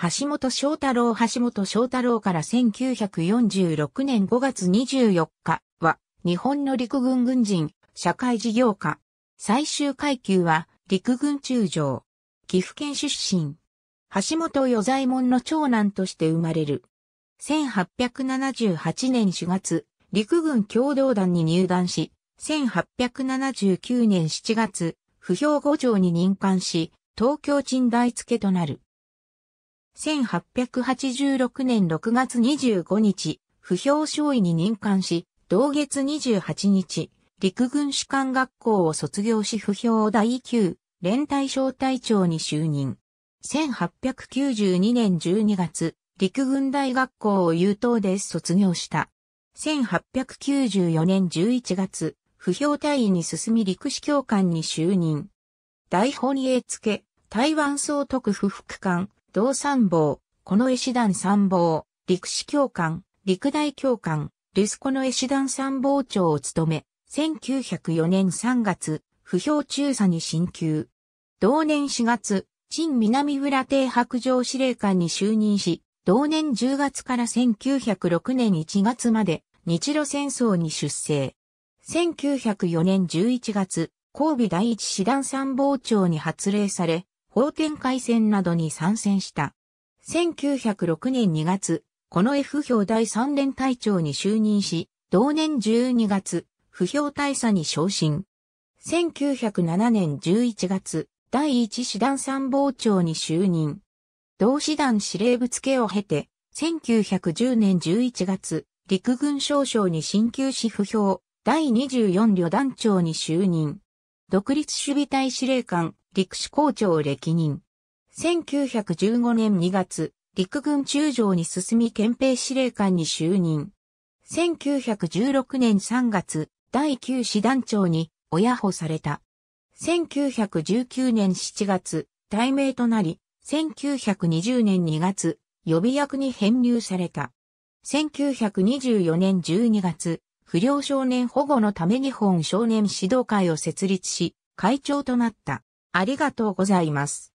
橋本翔太郎橋本翔太郎から1946年5月24日は日本の陸軍軍人、社会事業家。最終階級は陸軍中将。岐阜県出身。橋本与左衛門の長男として生まれる。1878年4月、陸軍共同団に入団し、1879年7月、不評五条に任官し、東京鎮大付となる。1886年6月25日、不評少尉に任官し、同月28日、陸軍士官学校を卒業し不評第9、連隊小隊長に就任。1892年12月、陸軍大学校を優等で卒業した。1894年11月、不評隊員に進み陸士教官に就任。大本営付、台湾総督府副官、道参謀、この絵師団参謀、陸士教官、陸大教官、ルスコの絵師団参謀長を務め、1904年3月、不評中佐に進級。同年4月、陳南浦邸白上司令官に就任し、同年10月から1906年1月まで日露戦争に出征。1904年11月、神戸第一師団参謀長に発令され、法展開戦などに参戦した。1906年2月、この F 票第3連隊長に就任し、同年12月、不評大佐に昇進。1907年11月、第1師団参謀長に就任。同師団司令部付けを経て、1910年11月、陸軍少将に進級し不評、第24旅団長に就任。独立守備隊司令官、陸士校長歴任。1915年2月、陸軍中将に進み憲兵司令官に就任。1916年3月、第9師団長に親保された。1919年7月、大名となり、1920年2月、予備役に編入された。1924年12月、不良少年保護のため日本少年指導会を設立し、会長となった。ありがとうございます。